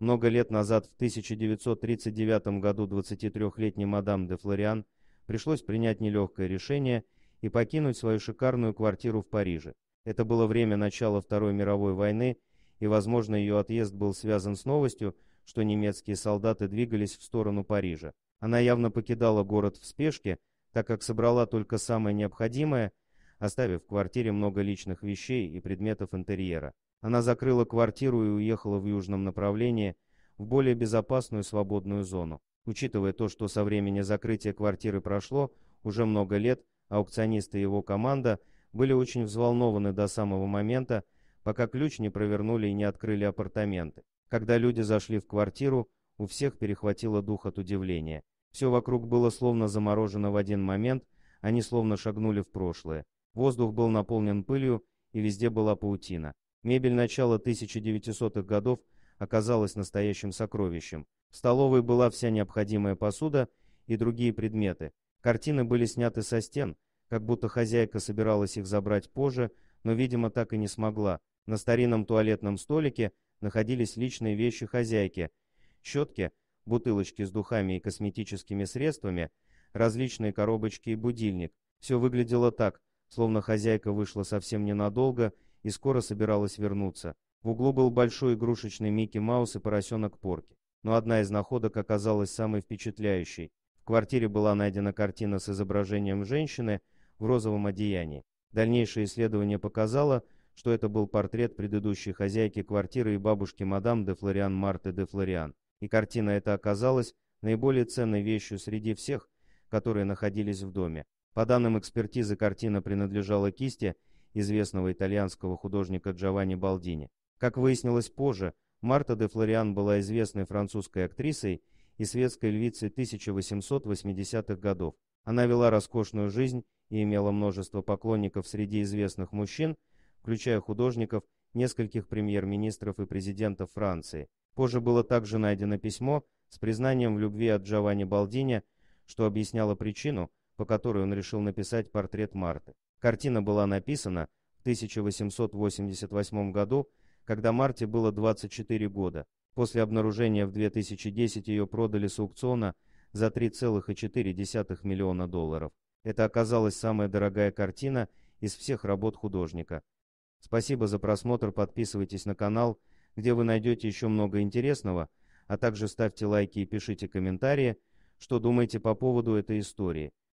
Много лет назад, в 1939 году, 23-летней мадам де Флориан пришлось принять нелегкое решение и покинуть свою шикарную квартиру в Париже. Это было время начала Второй мировой войны, и, возможно, ее отъезд был связан с новостью, что немецкие солдаты двигались в сторону Парижа. Она явно покидала город в спешке, так как собрала только самое необходимое, оставив в квартире много личных вещей и предметов интерьера. Она закрыла квартиру и уехала в южном направлении, в более безопасную свободную зону. Учитывая то, что со времени закрытия квартиры прошло уже много лет, аукционисты и его команда были очень взволнованы до самого момента, пока ключ не провернули и не открыли апартаменты. Когда люди зашли в квартиру, у всех перехватило дух от удивления. Все вокруг было словно заморожено в один момент, они словно шагнули в прошлое. Воздух был наполнен пылью, и везде была паутина. Мебель начала 1900-х годов оказалась настоящим сокровищем. В столовой была вся необходимая посуда и другие предметы. Картины были сняты со стен, как будто хозяйка собиралась их забрать позже, но, видимо, так и не смогла. На старинном туалетном столике находились личные вещи хозяйки. Щетки, бутылочки с духами и косметическими средствами, различные коробочки и будильник. Все выглядело так, словно хозяйка вышла совсем ненадолго и скоро собиралась вернуться. В углу был большой игрушечный Микки Маус и поросенок Порки. Но одна из находок оказалась самой впечатляющей. В квартире была найдена картина с изображением женщины в розовом одеянии. Дальнейшее исследование показало, что это был портрет предыдущей хозяйки квартиры и бабушки мадам де Флориан Марты де Флориан. И картина эта оказалась наиболее ценной вещью среди всех, которые находились в доме. По данным экспертизы, картина принадлежала кисти – известного итальянского художника Джованни Балдини. Как выяснилось позже, Марта де Флориан была известной французской актрисой и светской львицей 1880-х годов. Она вела роскошную жизнь и имела множество поклонников среди известных мужчин, включая художников, нескольких премьер-министров и президентов Франции. Позже было также найдено письмо с признанием в любви от Джованни Балдини, что объясняло причину, по которой он решил написать портрет Марты. Картина была написана 1888 году, когда Марте было 24 года. После обнаружения в 2010 ее продали с аукциона за 3,4 миллиона долларов. Это оказалась самая дорогая картина из всех работ художника. Спасибо за просмотр, подписывайтесь на канал, где вы найдете еще много интересного, а также ставьте лайки и пишите комментарии, что думаете по поводу этой истории.